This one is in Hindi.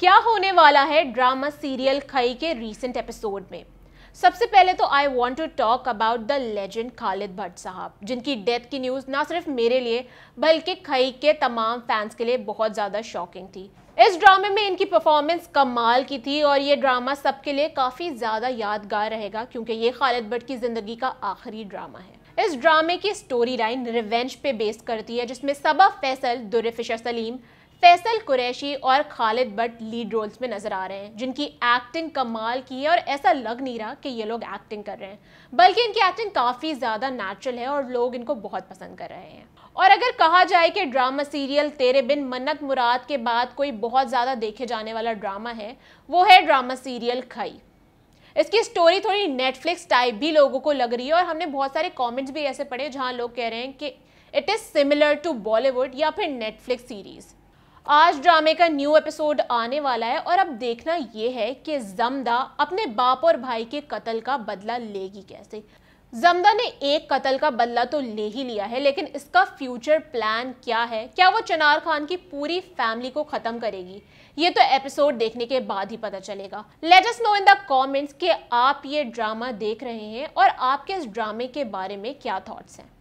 क्या होने वाला है ड्रामा सीरियल खई के रीसेंट एपिसोड में सबसे पहले तो I want to talk about the legend Khalid Bhatt साहब जिनकी डेथ की न्यूज़ ना सिर्फ मेरे लिए बल्कि खई के तमाम फैंस के लिए बहुत ज़्यादा शॉकिंग थी इस ड्रामे में इनकी परफॉर्मेंस कमाल की थी और ये ड्रामा सबके लिए काफ़ी ज़्यादा यादगार रहेगा क्योंकि ये खालिद भट्ट की ज़िंदगी का आखिरी ड्रामा है इस ड्रामे की स्टोरी लाइन रिवेंज पे बेस करती है जिसमें सबा फैसल दुर सलीम फैसल कुरैशी और खालिद बट लीड रोल्स में नज़र आ रहे हैं जिनकी एक्टिंग कमाल की है और ऐसा लग नहीं रहा कि ये लोग एक्टिंग कर रहे हैं बल्कि इनकी एक्टिंग काफ़ी ज़्यादा नेचुरल है और लोग इनको बहुत पसंद कर रहे हैं और अगर कहा जाए कि ड्रामा सीरियल तेरे बिन मन्नत मुराद के बाद कोई बहुत ज़्यादा देखे जाने वाला ड्रामा है वो है ड्रामा सीरियल खई इसकी स्टोरी थोड़ी नेटफ्लिक्स टाइप भी लोगों को लग रही है और हमने बहुत सारे कॉमेंट्स भी ऐसे पढ़े जहाँ लोग कह रहे हैं कि it is similar to Bollywood या फिर नेटफ्लिक्स सीरीज़ आज ड्रामे का न्यू एपिसोड आने वाला है और अब देखना यह है कि जमदा अपने बाप और भाई के कत्ल का बदला लेगी कैसे जमदा ने एक कत्ल का बदला तो ले ही लिया है लेकिन इसका फ्यूचर प्लान क्या है क्या वो चनार खान की पूरी फैमिली को ख़त्म करेगी ये तो एपिसोड देखने के बाद ही पता चलेगा let us know in the comments कि आप ये ड्रामा देख रहे हैं और आपके इस ड्रामे के बारे में क्या थॉट्स हैं